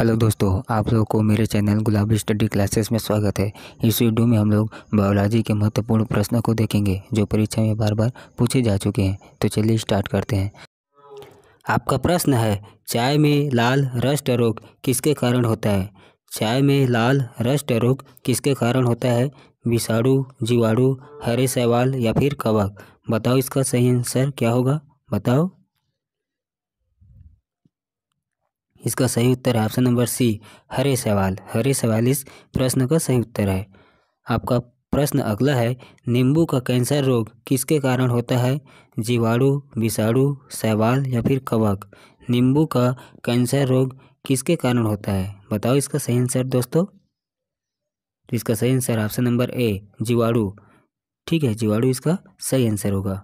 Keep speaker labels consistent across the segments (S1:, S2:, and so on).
S1: hello दोस्तों आप लोग को मेरे चैनल गुलाबी स्टडी क्लासेस में स्वागत है इस वीडियो में हम लोग बायोलॉजी के महत्वपूर्ण प्रश्नों को देखेंगे जो परीक्षा में बार बार पूछे जा चुके हैं तो चलिए स्टार्ट करते हैं आपका प्रश्न है चाय में लाल रस्ट रोग किसके कारण होता है चाय में लाल रस्ट रोग किसके कारण होता है विषाणु जीवाणु हरे सवाल या फिर कवक बताओ इसका सही आंसर क्या होगा बताओ इसका सही उत्तर है ऑप्शन नंबर सी हरे सवाल हरे सवाल इस प्रश्न का सही उत्तर है आपका प्रश्न अगला है नींबू का कैंसर रोग किसके कारण होता है जीवाणु विषाणु सवाल या फिर कवक नींबू का कैंसर रोग किसके कारण होता है बताओ इसका सही आंसर दोस्तों इसका सही आंसर ऑप्शन नंबर ए जीवाणु ठीक है जीवाणु इसका सही आंसर होगा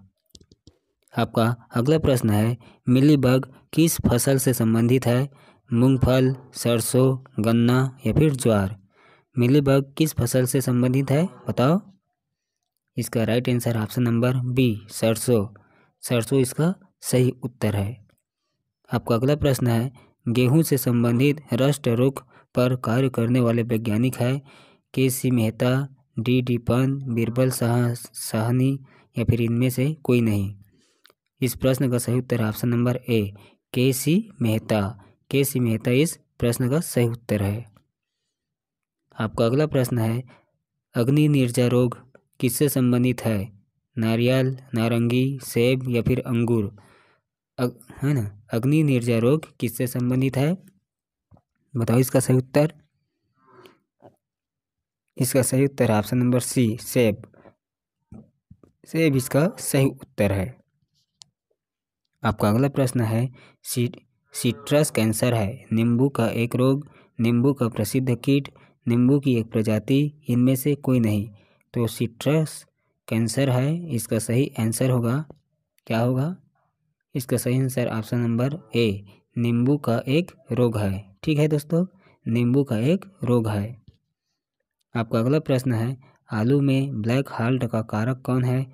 S1: आपका अगला प्रश्न है मिली बग किस फसल से संबंधित है मूंगफल सरसों गन्ना या फिर ज्वार मिली बग किस फसल से संबंधित है बताओ इसका right answer option number B सरसों सरसों इसका सही उत्तर है आपका अगला प्रश्न है गेहूं से संबंधित रष्ट रुख पर कार्य करने वाले वैज्ञानिक है के सी मेहता डी डी पन बीरबल शाह सहनी या फिर इनमें से कोई नहीं इस प्रश्न का सही उत्तर है ऑप्शन नंबर ए के सी मेहता के सी मेहता इस प्रश्न का सही उत्तर है आपका अगला प्रश्न है अग्नि निर्जा रोग किससे संबंधित है नारियल नारंगी सेब या फिर अंगूर अग, है ना अग्नि निर्जा रोग किससे संबंधित है बताओ इसका सही उत्तर इसका सही उत्तर ऑप्शन नंबर सी सेब सेब इसका सही उत्तर है आपका अगला प्रश्न है सी सिट्रस कैंसर है नींबू का एक रोग नींबू का प्रसिद्ध कीट नींबू की एक प्रजाति इनमें से कोई नहीं तो सिट्रस कैंसर है इसका सही आंसर होगा क्या होगा इसका सही आंसर ऑप्शन नंबर ए नींबू का एक रोग है ठीक है दोस्तों नींबू का एक रोग है आपका अगला प्रश्न है आलू में ब्लैक हाल्ट का कारक कौन है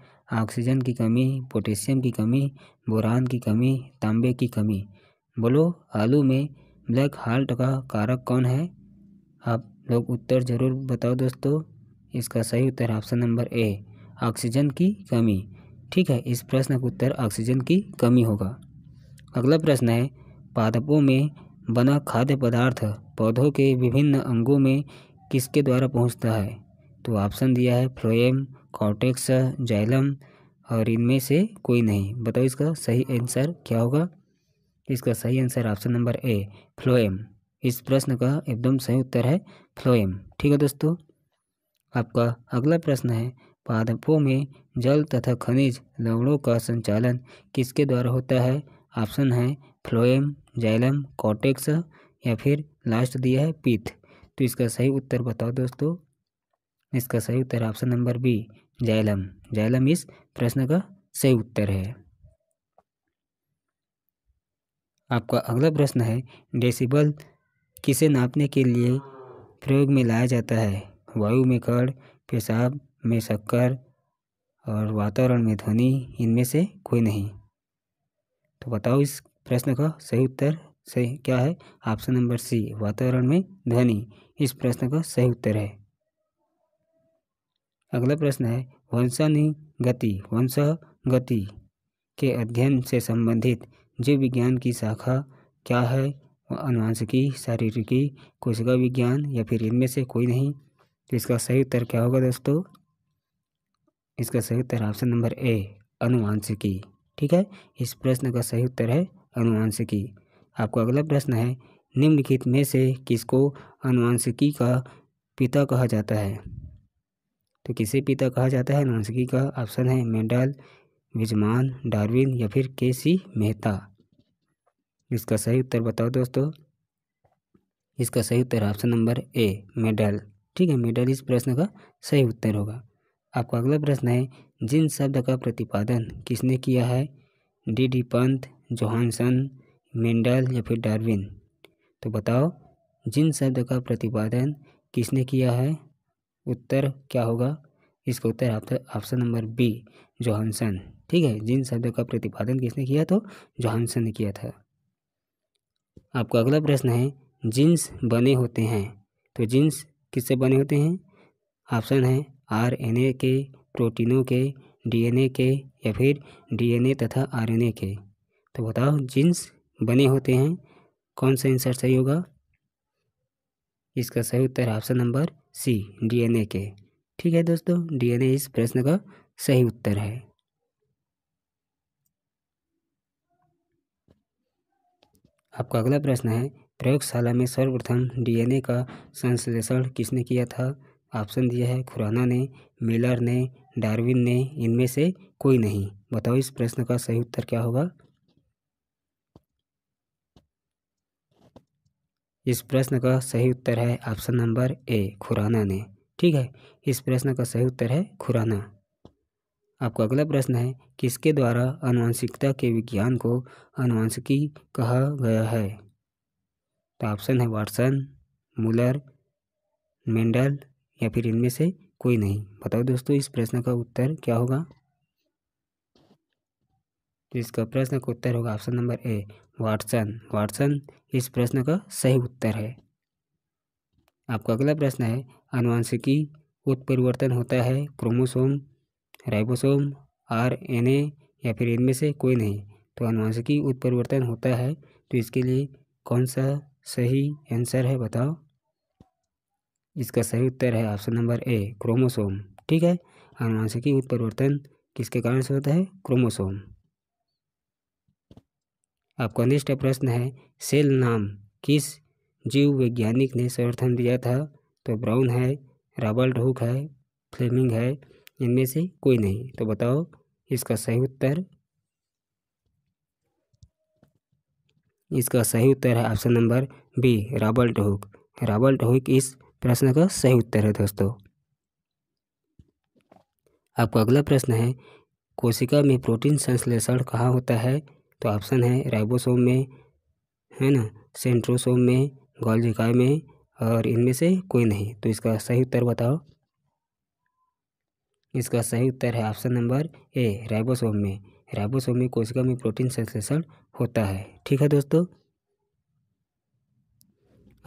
S1: ऑक्सीजन की कमी पोटेशियम की कमी बोरान की कमी तांबे की कमी बोलो आलू में ब्लैक हार्ट का कारक कौन है आप लोग उत्तर ज़रूर बताओ दोस्तों इसका सही उत्तर ऑप्शन नंबर ए ऑक्सीजन की कमी ठीक है इस प्रश्न का उत्तर ऑक्सीजन की कमी होगा अगला प्रश्न है पादपों में बना खाद्य पदार्थ पौधों के विभिन्न अंगों में किसके द्वारा पहुंचता है तो ऑप्शन दिया है फ्लोएम कॉटेक्स जाइलम और इनमें से कोई नहीं बताओ इसका सही आंसर क्या होगा इसका सही answer option number A phloem इस प्रश्न का एकदम सही उत्तर है फ्लोएम ठीक है दोस्तों आपका अगला प्रश्न है पादपों में जल तथा खनिज लवणों का संचालन किसके द्वारा होता है ऑप्शन है फ्लोएम जाइलम कॉटेक्स या फिर लास्ट दिया है पीथ तो इसका सही उत्तर बताओ दोस्तों इसका सही उत्तर है option number B xylem xylem इस प्रश्न का सही उत्तर है आपका अगला प्रश्न है डेसिबल किसे नापने के लिए प्रयोग में लाया जाता है वायु में कड़ पेशाब में शक्कर और वातावरण में ध्वनि इनमें से कोई नहीं तो बताओ इस प्रश्न का सही उत्तर सही क्या है ऑप्शन नंबर सी वातावरण में ध्वनि इस प्रश्न का सही उत्तर है अगला प्रश्न है गति वंश गति के अध्ययन से संबंधित जीव विज्ञान की शाखा क्या है अनुवांशिकी शारीरिकी कोशिका विज्ञान या फिर इनमें से कोई नहीं तो इसका सही उत्तर क्या होगा दोस्तों इसका सही उत्तर ऑप्शन नंबर ए अनुवांशिकी ठीक है इस प्रश्न का सही उत्तर है अनुवांशिकी आपको अगला प्रश्न है निम्नलिखित में से किसको अनुवांशिकी का पिता कहा जाता है तो किसे पिता कहा जाता है नानसकी का ऑप्शन है मेंडल विजमान डार्विन या फिर के सी मेहता इसका सही उत्तर बताओ दोस्तों इसका सही उत्तर ऑप्शन नंबर ए मेडल ठीक है मेडल इस प्रश्न का सही उत्तर होगा आपका अगला प्रश्न है जिन शब्द का प्रतिपादन किसने किया है D D Pant Johannsen Mendel या फिर डार्विन तो बताओ जिन शब्द का प्रतिपादन किसने किया है उत्तर क्या होगा इसका उत्तर ऑप्शन नंबर बी जोहानसन ठीक है जिन शब्दों का प्रतिपादन किसने किया तो जोहानसन ने किया था आपका अगला प्रश्न है जीन्स बने होते हैं तो जीन्स किससे बने होते हैं ऑप्शन है आरएनए के प्रोटीनों के डीएनए के या फिर डीएनए तथा आरएनए के तो बताओ जीन्स बने होते हैं कौन सा आंसर सही होगा इसका सही उत्तर है ऑप्शन नंबर सी डीएनए के ठीक है दोस्तों डीएनए इस प्रश्न का सही उत्तर है आपका अगला प्रश्न है प्रयोगशाला में सर्वप्रथम डीएनए का संश्लेषण किसने किया था ऑप्शन दिया है खुराना ने मिलर ने डार्विन ने इनमें से कोई नहीं बताओ इस प्रश्न का सही उत्तर क्या होगा इस प्रश्न का सही उत्तर है ऑप्शन नंबर ए खुराना ने ठीक है इस प्रश्न का सही उत्तर है खुराना आपका अगला प्रश्न है किसके द्वारा अनुवांशिकता के विज्ञान को अनुवांशिकी कहा गया है तो ऑप्शन है वाटसन मुलर मेंडल या फिर इनमें से कोई नहीं बताओ दोस्तों इस प्रश्न का उत्तर क्या होगा तो इसका प्रश्न का उत्तर होगा option number A Watson Watson इस प्रश्न का सही उत्तर है आपका अगला प्रश्न है अनुवांशिकी उत्परिवर्तन होता है chromosome ribosome R N A या फिर इनमें से कोई नहीं तो अनुवांशिकी उत्परिवर्तन होता है तो इसके लिए कौन सा सही आंसर है बताओ इसका सही उत्तर है ऑप्शन नंबर ए क्रोमोसोम ठीक है अनुवांशिकी उत्परिवर्तन किसके कारण से होता है क्रोमोसोम आपका नेक्स्ट प्रश्न है सेल नाम किस जीव वैज्ञानिक ने समर्थन दिया था तो ब्राउन है रॉबर्ट हुक है फ्लेमिंग है इनमें से कोई नहीं तो बताओ इसका सही उत्तर इसका सही उत्तर है option number B Robert Hooke Robert Hooke इस प्रश्न का सही उत्तर है दोस्तों आपका अगला प्रश्न है कोशिका में प्रोटीन संश्लेषण कहाँ होता है तो ऑप्शन है राइबोसोम में है ना सेंट्रोसोम में गॉल्जिकाई में और इनमें से कोई नहीं तो इसका सही उत्तर बताओ इसका सही उत्तर है ऑप्शन नंबर ए राइबोसोम में राइबोसोम में कोशिका में प्रोटीन संश्लेषण होता है ठीक है दोस्तों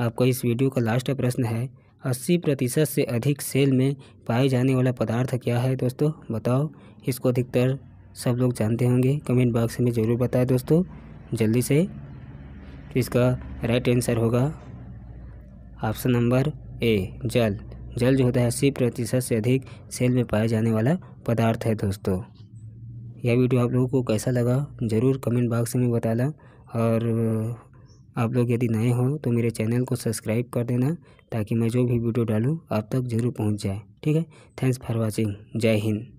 S1: आपका इस वीडियो का लास्ट प्रश्न है अस्सी प्रतिशत से अधिक सेल में पाए जाने वाला पदार्थ क्या है दोस्तों बताओ इसको अधिकतर सब लोग जानते होंगे कमेंट बॉक्स में ज़रूर बताएं दोस्तों जल्दी से तो इसका राइट आंसर होगा ऑप्शन नंबर ए जल जल जो होता है अस्सी प्रतिशत से अधिक सेल में पाया जाने वाला पदार्थ है दोस्तों यह वीडियो आप लोगों को कैसा लगा ज़रूर कमेंट बॉक्स में बता बताना और आप लोग यदि नए हो तो मेरे चैनल को सब्सक्राइब कर देना ताकि मैं जो भी वीडियो डालूँ आप तक ज़रूर पहुँच जाए ठीक है थैंक्स फॉर वॉचिंग जय हिंद